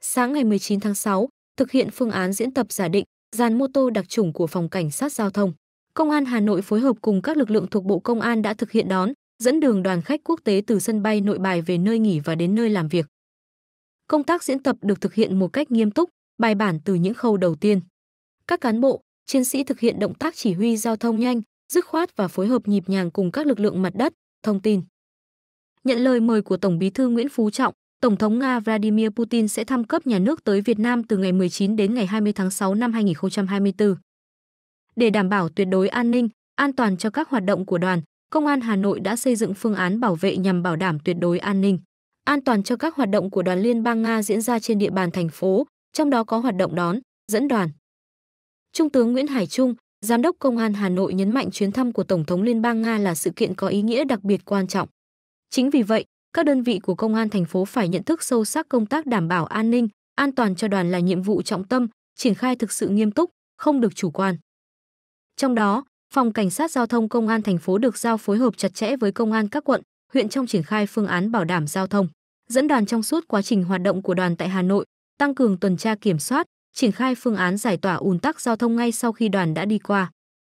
Sáng ngày 19 tháng 6, thực hiện phương án diễn tập giả định, dàn mô tô đặc chủng của phòng cảnh sát giao thông, Công an Hà Nội phối hợp cùng các lực lượng thuộc Bộ Công an đã thực hiện đón, dẫn đường đoàn khách quốc tế từ sân bay Nội Bài về nơi nghỉ và đến nơi làm việc. Công tác diễn tập được thực hiện một cách nghiêm túc, bài bản từ những khâu đầu tiên. Các cán bộ, chiến sĩ thực hiện động tác chỉ huy giao thông nhanh, dứt khoát và phối hợp nhịp nhàng cùng các lực lượng mặt đất, thông tin. Nhận lời mời của Tổng Bí thư Nguyễn Phú Trọng, Tổng thống Nga Vladimir Putin sẽ thăm cấp nhà nước tới Việt Nam từ ngày 19 đến ngày 20 tháng 6 năm 2024. Để đảm bảo tuyệt đối an ninh, an toàn cho các hoạt động của đoàn, Công an Hà Nội đã xây dựng phương án bảo vệ nhằm bảo đảm tuyệt đối an ninh, an toàn cho các hoạt động của đoàn liên bang Nga diễn ra trên địa bàn thành phố, trong đó có hoạt động đón, dẫn đoàn. Trung tướng Nguyễn Hải Trung, Giám đốc Công an Hà Nội nhấn mạnh chuyến thăm của Tổng thống Liên bang Nga là sự kiện có ý nghĩa đặc biệt quan trọng. Chính vì vậy, các đơn vị của công an thành phố phải nhận thức sâu sắc công tác đảm bảo an ninh, an toàn cho đoàn là nhiệm vụ trọng tâm, triển khai thực sự nghiêm túc, không được chủ quan. Trong đó, phòng cảnh sát giao thông công an thành phố được giao phối hợp chặt chẽ với công an các quận, huyện trong triển khai phương án bảo đảm giao thông, dẫn đoàn trong suốt quá trình hoạt động của đoàn tại Hà Nội, tăng cường tuần tra kiểm soát, triển khai phương án giải tỏa ùn tắc giao thông ngay sau khi đoàn đã đi qua.